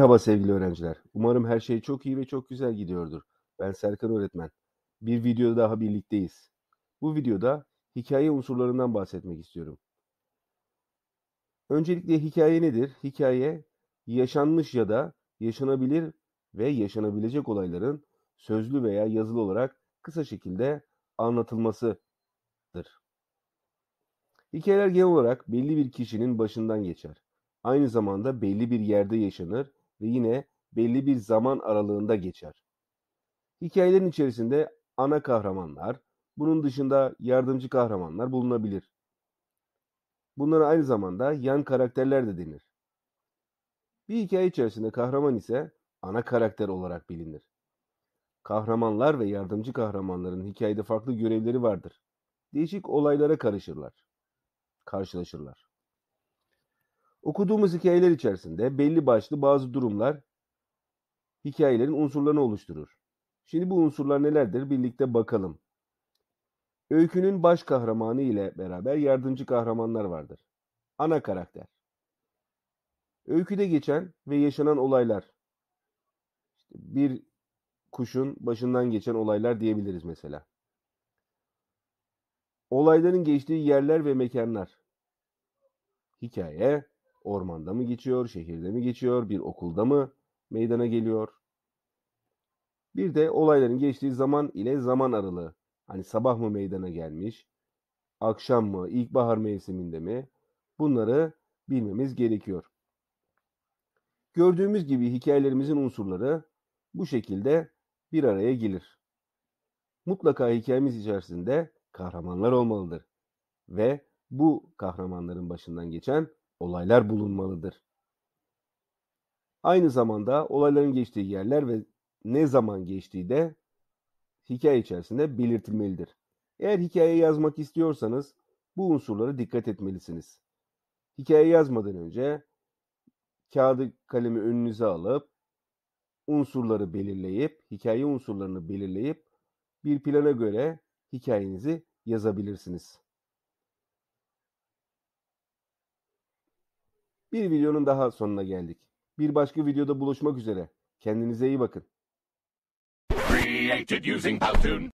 Merhaba sevgili öğrenciler. Umarım her şey çok iyi ve çok güzel gidiyordur. Ben Serkan öğretmen. Bir videoda daha birlikteyiz. Bu videoda hikaye unsurlarından bahsetmek istiyorum. Öncelikle hikaye nedir? Hikaye yaşanmış ya da yaşanabilir ve yaşanabilecek olayların sözlü veya yazılı olarak kısa şekilde anlatılmasıdır. Hikayeler genel olarak belli bir kişinin başından geçer. Aynı zamanda belli bir yerde yaşanır ve yine belli bir zaman aralığında geçer. Hikayelerin içerisinde ana kahramanlar, bunun dışında yardımcı kahramanlar bulunabilir. Bunlara aynı zamanda yan karakterler de denir. Bir hikaye içerisinde kahraman ise ana karakter olarak bilinir. Kahramanlar ve yardımcı kahramanların hikayede farklı görevleri vardır. Değişik olaylara karışırlar. Karşılaşırlar. Okuduğumuz hikayeler içerisinde belli başlı bazı durumlar hikayelerin unsurlarını oluşturur. Şimdi bu unsurlar nelerdir birlikte bakalım. Öykünün baş kahramanı ile beraber yardımcı kahramanlar vardır. Ana karakter. Öyküde geçen ve yaşanan olaylar. bir kuşun başından geçen olaylar diyebiliriz mesela. Olayların geçtiği yerler ve mekanlar. Hikaye, ormanda mı geçiyor, şehirde mi geçiyor, bir okulda mı meydana geliyor? Bir de olayların geçtiği zaman ile zaman aralığı. Hani sabah mı meydana gelmiş, akşam mı, ilkbahar mevsiminde mi? Bunları bilmemiz gerekiyor. Gördüğümüz gibi hikayelerimizin unsurları bu şekilde bir araya gelir. Mutlaka hikayemiz içerisinde kahramanlar olmalıdır ve bu kahramanların başından geçen olaylar bulunmalıdır. Aynı zamanda olayların geçtiği yerler ve ne zaman geçtiği de hikaye içerisinde belirtilmelidir. Eğer hikaye yazmak istiyorsanız bu unsurlara dikkat etmelisiniz. Hikaye yazmadan önce kağıdı kalemi önünüze alıp unsurları belirleyip, hikaye unsurlarını belirleyip bir plana göre hikayenizi yazabilirsiniz. Bir videonun daha sonuna geldik. Bir başka videoda buluşmak üzere. Kendinize iyi bakın. Created using Powtoon.